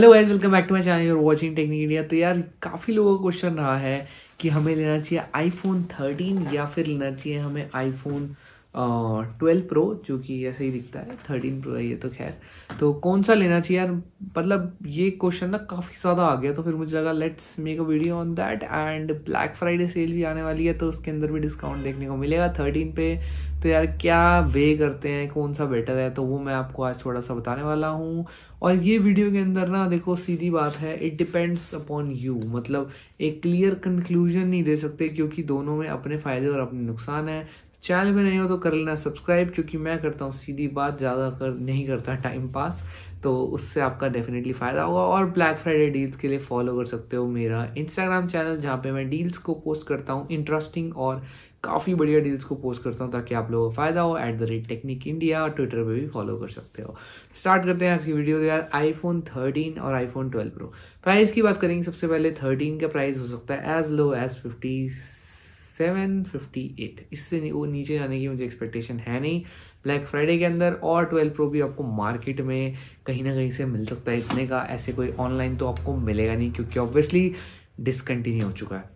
hello guys welcome back to my channel you're watching technic India तो यार काफ़ी लोगों का क्वेश्चन रहा है कि हमें लेना चाहिए आईफोन 13 या फिर लेना चाहिए हमें आईफोन ट्वेल्व प्रो जो कि ऐसे ही दिखता है थर्टीन प्रो है ये तो खैर तो कौन सा लेना चाहिए यार मतलब ये क्वेश्चन ना काफ़ी ज़्यादा आ गया तो फिर मुझे लगा let's make a video on that and black Friday sale भी आने वाली है तो उसके अंदर भी डिस्काउंट देखने को मिलेगा थर्टीन पे तो यार क्या वे करते हैं कौन सा बेटर है तो वो मैं आपको आज थोड़ा सा बताने वाला हूँ और ये वीडियो के अंदर ना देखो सीधी बात है इट डिपेंड्स अपॉन यू मतलब एक क्लियर कंक्लूजन नहीं दे सकते क्योंकि दोनों में अपने फ़ायदे और अपने नुकसान है चैनल में नहीं हो तो कर लेना सब्सक्राइब क्योंकि मैं करता हूँ सीधी बात ज़्यादा कर नहीं करता टाइम पास तो उससे आपका डेफिनेटली फ़ायदा होगा और ब्लैक फ्राइडे डील्स के लिए फॉलो कर सकते हो मेरा इंस्टाग्राम चैनल जहाँ पे मैं डील्स को पोस्ट करता हूँ इंटरेस्टिंग और काफ़ी बढ़िया डील्स को पोस्ट करता हूँ ताकि आप लोगों को फ़ायदा हो at the rate technic India और ट्विटर पर भी फॉलो कर सकते हो स्टार्ट करते हैं आज की वीडियो तो यार आईफोन थर्टीन और आईफोन ट्वेल्व प्रो प्राइस की बात करेंगे सबसे पहले थर्टीन का प्राइस हो सकता है as low as fifty seven fifty eight इससे वो नीचे जाने की मुझे एक्सपेक्टेशन है नहीं ब्लैक फ्राइडे के अंदर और ट्वेल्व प्रो भी आपको मार्केट में कहीं ना कहीं से मिल सकता है इतने का ऐसे कोई ऑनलाइन तो आपको मिलेगा नहीं क्योंकि ऑब्वियसली डिसकंटिन्यू हो चुका है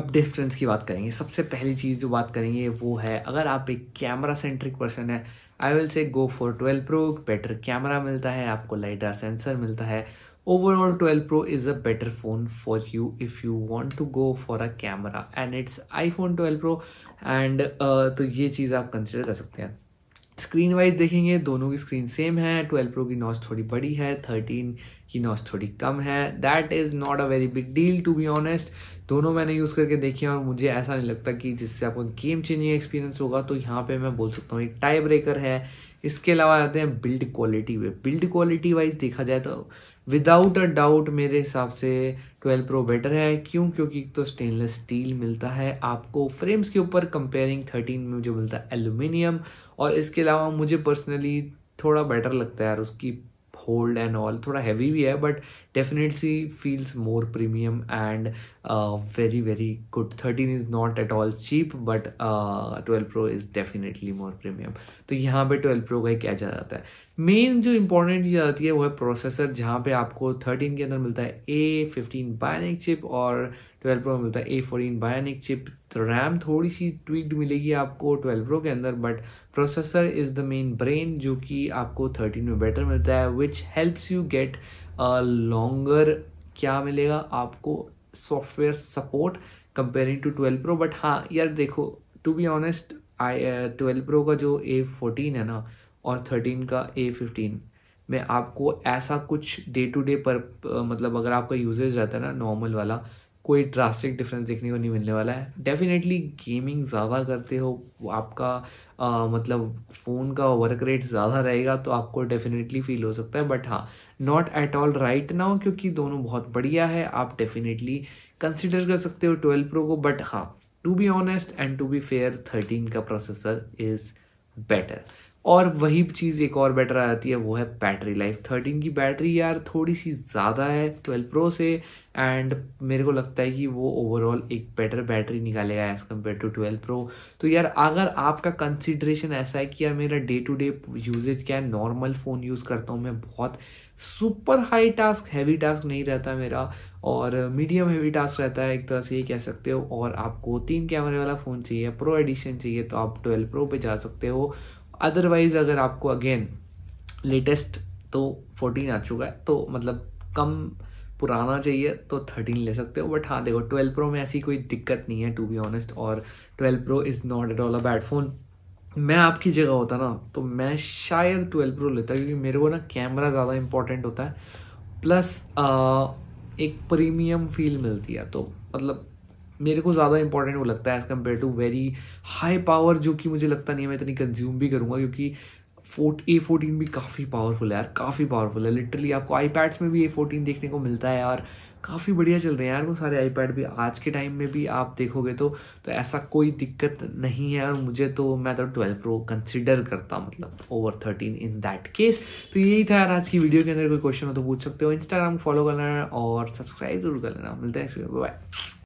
अब डिफरेंस की बात करेंगे सबसे पहली चीज़ जो बात करेंगे वो है अगर आप एक कैमरा सेंट्रिक पर्सन है I will say go for twelve pro better camera मिलता है आपको लाइटर सेंसर मिलता है overall 12 pro is a better phone for you if you want to go for a camera and it's iphone 12 pro and uh, तो ये चीज़ आप consider कर सकते हैं स्क्रीन वाइज देखेंगे दोनों की स्क्रीन सेम है 12 प्रो की नॉस थोड़ी बड़ी है 13 की नॉस थोड़ी कम है that is not a very big deal to be honest दोनों मैंने यूज़ करके देखे हैं और मुझे ऐसा नहीं लगता कि जिससे आपको गेम चेंजिंग एक्सपीरियंस होगा तो यहाँ पे मैं बोल सकता हूँ एक टाई ब्रेकर है इसके अलावा आते हैं बिल्ड क्वालिटी पे बिल्ड क्वालिटी वाइज देखा जाए तो विदाउट अ डाउट मेरे हिसाब से 12 प्रो बेटर है क्यों क्योंकि एक तो स्टेनलेस स्टील मिलता है आपको फ्रेम्स के ऊपर कंपेयरिंग 13 में जो मिलता है एल्यूमिनियम और इसके अलावा मुझे पर्सनली थोड़ा बेटर लगता है यार उसकी होल्ड एंड ऑल थोड़ा हैवी भी है but definitely feels more premium and very very good thirteen is not at all cheap but twelve pro is definitely more premium तो यहाँ पे ट्वेल्व प्रो का क्या जाता है मेन जो इंपॉर्टेंट चीज़ आती है वो है प्रोसेसर जहाँ पे आपको थर्टीन के अंदर मिलता है ए फिफ्टीन बायोनिक चिप और ट्वेल्व प्रो में मिलता है A fourteen bionic chip RAM थोड़ी सी ट्विक्ड मिलेगी आपको ट्वेल्व प्रो के अंदर but processor is the main brain जो कि आपको थर्टीन में बेटर मिलता है which helps you get longer क्या मिलेगा आपको software support comparing to twelve pro but हाँ यार देखो to be honest I twelve pro का जो ए फोर्टीन है ना और थर्टीन का ए फिफ्टीन में आपको ऐसा कुछ डे टू डे पर uh, मतलब अगर आपका यूजेज रहता है ना नॉर्मल वाला कोई ड्रास्टिक डिफरेंस देखने को नहीं मिलने वाला है डेफिनेटली गेमिंग ज़्यादा करते हो आपका आ, मतलब फ़ोन का वर्क रेट ज़्यादा रहेगा तो आपको डेफिनेटली फील हो सकता है बट हाँ not at all right now क्योंकि दोनों बहुत बढ़िया है आप डेफिनेटली कंसिडर कर सकते हो ट्वेल्व प्रो को बट हाँ to be honest and to be fair thirteen का प्रोसेसर इज़ बेटर और वही चीज़ एक और बेटर आती है वो है बैटरी लाइफ थर्टीन की बैटरी यार थोड़ी सी ज़्यादा है ट्वेल्व प्रो से एंड मेरे को लगता है कि वो ओवरऑल एक बेटर बैटरी निकालेगा as compare to twelve pro तो यार अगर आपका कंसिड्रेशन ऐसा है कि यार मेरा डे टू डे यूजेज क्या है नॉर्मल फ़ोन यूज़ करता हूँ मैं बहुत super high task heavy task नहीं रहता मेरा और मीडियम हैवी टास्क रहता है एक तरह से ये कह सकते हो और आपको तीन कैमरे वाला फ़ोन चाहिए प्रो एडिशन चाहिए तो आप ट्वेल्व प्रो पे जा सकते हो अदरवाइज अगर आपको अगेन लेटेस्ट तो फोर्टीन आ चुका है तो मतलब कम पुराना चाहिए तो थर्टीन ले सकते हो बट हाँ देखो ट्वेल्व प्रो में ऐसी कोई दिक्कत नहीं है टू बी ऑनेस्ट और twelve pro is not at all a bad phone मैं आपकी जगह होता ना तो मैं शायद ट्वेल्व प्रो लेता क्योंकि मेरे को ना कैमरा ज़्यादा इंपॉर्टेंट होता है प्लस आ, एक प्रीमियम फील मिलती है तो मतलब मेरे को ज़्यादा इंपॉर्टेंट वो लगता है as compare to very high power जो कि मुझे लगता नहीं है मैं इतनी कंज्यूम भी करूँगा क्योंकि फोट ए फोर्टीन भी काफ़ी पावरफुल है यार काफ़ी पावरफुल है लिटरली आपको आई में भी ए फोर्टीन देखने को मिलता है यार काफ़ी बढ़िया चल रहे हैं यार वो सारे आई भी आज के टाइम में भी आप देखोगे तो तो ऐसा कोई दिक्कत नहीं है और मुझे तो मैं तो ट्वेल्व प्रो कंसिडर करता मतलब over thirteen in that case तो यही था यार आज की वीडियो के अंदर कोई क्वेश्चन हो तो पूछ सकते हो इंस्टाग्राम फॉलो कर लेना और सब्सक्राइब जरूर कर लेना मिलते हैं बाय